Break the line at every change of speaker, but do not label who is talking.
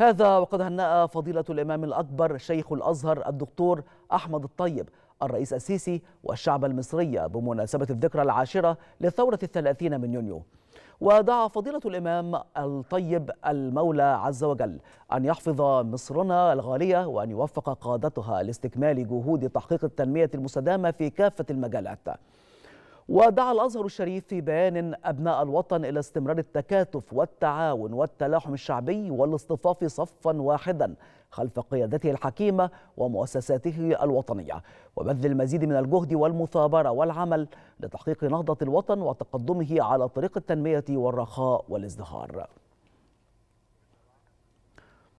هذا وقد هنأ فضيلة الإمام الأكبر شيخ الأزهر الدكتور أحمد الطيب الرئيس السيسي والشعب المصري بمناسبة الذكرى العاشرة لثورة الثلاثين من يونيو ودعا فضيلة الإمام الطيب المولى عز وجل أن يحفظ مصرنا الغالية وأن يوفق قادتها لاستكمال جهود تحقيق التنمية المستدامة في كافة المجالات ودعا الأزهر الشريف في بيان أبناء الوطن إلى استمرار التكاتف والتعاون والتلاحم الشعبي والاصطفاف صفا واحدا خلف قيادته الحكيمة ومؤسساته الوطنية وبذل المزيد من الجهد والمثابرة والعمل لتحقيق نهضة الوطن وتقدمه على طريق التنمية والرخاء والازدهار